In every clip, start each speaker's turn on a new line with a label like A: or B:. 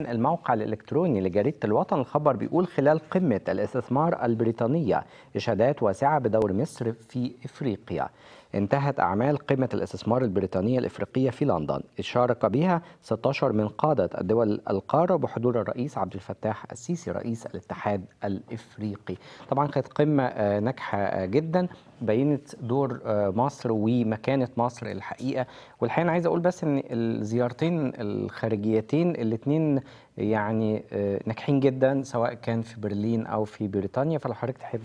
A: الموقع الإلكتروني لجريدة الوطن الخبر بيقول خلال قمة الاستثمار البريطانية إشادات واسعة بدور مصر في إفريقيا انتهت أعمال قمة الاستثمار البريطانية الإفريقية في لندن شارك بها 16 من قادة الدول القارة بحضور الرئيس عبد الفتاح السيسي رئيس الاتحاد الإفريقي طبعا كانت قمة آه، ناجحة آه، جدا بينت دور آه، مصر ومكانة مصر الحقيقة والحقيقة أنا عايز أقول بس إن الزيارتين الخارجيتين الاثنين يعني ناجحين جدا سواء كان في برلين أو في بريطانيا فلو حضرتك تحب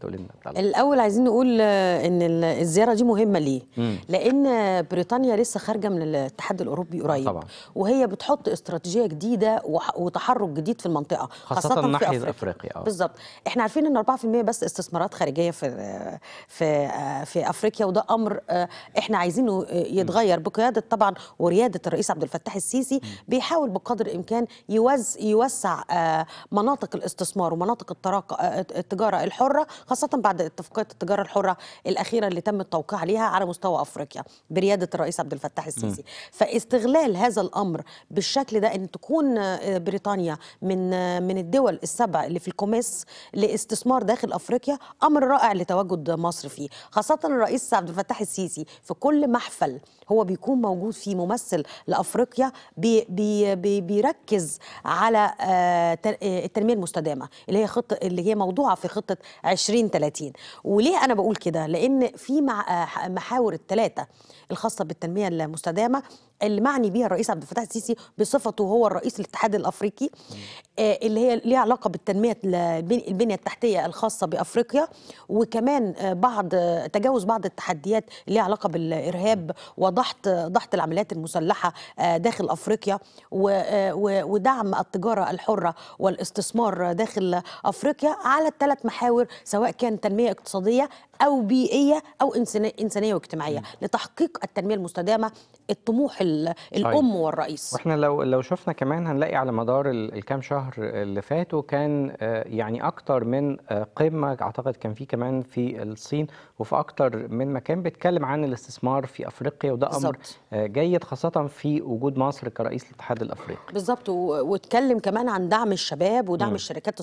A: تقول لنا
B: الأول عايزين نقول إن الزيارة دي دي مهمه ليه؟ مم. لان بريطانيا لسه خارجه من الاتحاد الاوروبي قريب طبعا. وهي بتحط استراتيجيه جديده وتحرك جديد في المنطقه خاصه, خاصة ناحيه افريقيا, أفريقيا. آه. بالظبط احنا عارفين ان 4% بس استثمارات خارجيه في في في افريقيا وده امر آه، احنا عايزينه آه، يتغير بقياده طبعا ورياده الرئيس عبد الفتاح السيسي بيحاول بقدر الامكان يوز يوسع مناطق الاستثمار ومناطق التجاره الحره خاصه بعد اتفاقيه التجاره الحره الاخيره اللي تم التوقيع عليها على مستوى افريقيا برياده الرئيس عبد الفتاح السيسي م. فاستغلال هذا الامر بالشكل ده ان تكون آه، بريطانيا من آه، من الدول السبع اللي في الكوميس لاستثمار داخل افريقيا امر رائع لتواجد مصر فيه خاصه الرئيس عبد الفتاح السيسي في كل محفل هو بيكون موجود فيه ممثل لافريقيا بي بي بي بيركز على آه، التنميه المستدامه اللي هي خطه اللي هي موضوعه في خطه 2030 وليه انا بقول كده لان في مع المحاور الثلاثة الخاصة بالتنمية المستدامة اللي معني بيها الرئيس عبد الفتاح السيسي بصفته هو الرئيس الاتحاد الافريقي آه، اللي هي ليها علاقه بالتنميه البنيه التحتيه الخاصه بافريقيا وكمان بعض تجاوز بعض التحديات اللي ليها علاقه بالارهاب وضحت ضحت العمليات المسلحه آه، داخل افريقيا آه، ودعم التجاره الحره والاستثمار داخل افريقيا على الثلاث محاور سواء كان تنميه اقتصاديه او بيئيه او انسانيه واجتماعيه لتحقيق التنميه المستدامه الطموح طيب. الام والرئيس
A: واحنا لو لو شفنا كمان هنلاقي على مدار الكام شهر اللي فاتوا كان آه، يعني اكتر من آه، قمه اعتقد كان في كمان في الصين وفي اكتر من مكان بيتكلم عن الاستثمار في افريقيا وده امر آه، جيد خاصه في وجود مصر كرئيس الاتحاد الافريقي
B: بالظبط واتكلم كمان عن دعم الشباب ودعم م. الشركات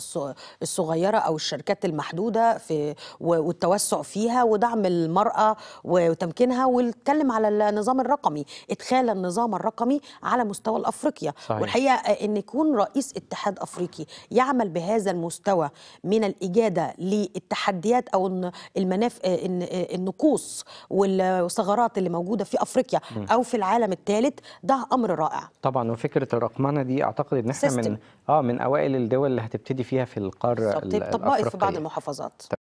B: الصغيره او الشركات المحدوده في والتوسع فيها ودعم المراه وتمكينها واتكلم على النظام الرقمي ادخال النظام الرقمي على مستوى الافريقيا صحيح. والحقيقه آه، ان يكون رئيس اتحاد افريقي يعمل بهذا المستوى من الاجاده للتحديات او المناف آه، آه، النقوص والثغرات اللي موجوده في
A: افريقيا او
B: في العالم الثالث ده امر رائع
A: طبعا وفكره الرقمنه دي اعتقد ان احنا من اه من اوائل الدول اللي هتبتدي فيها في القاره الافريقيه بتطبقت في بعض
B: المحافظات